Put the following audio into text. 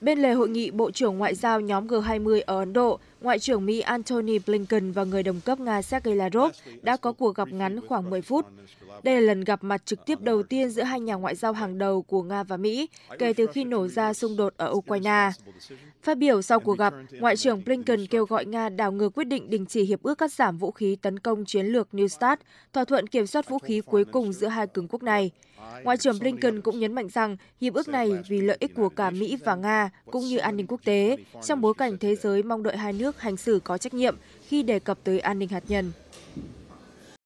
Bên lề hội nghị Bộ trưởng Ngoại giao nhóm G20 ở Ấn Độ, Ngoại trưởng Mỹ Antony Blinken và người đồng cấp Nga Sergei Lavrov đã có cuộc gặp ngắn khoảng 10 phút. Đây là lần gặp mặt trực tiếp đầu tiên giữa hai nhà ngoại giao hàng đầu của Nga và Mỹ kể từ khi nổ ra xung đột ở Ukraine. Phát biểu sau cuộc gặp, Ngoại trưởng Blinken kêu gọi Nga đảo ngược quyết định đình chỉ hiệp ước cắt giảm vũ khí tấn công chiến lược New START, thỏa thuận kiểm soát vũ khí cuối cùng giữa hai cường quốc này. Ngoại trưởng Blinken cũng nhấn mạnh rằng hiệp ước này vì lợi ích của cả Mỹ và Nga cũng như an ninh quốc tế trong bối cảnh thế giới mong đợi hai nước hành xử có trách nhiệm khi đề cập tới an ninh hạt nhân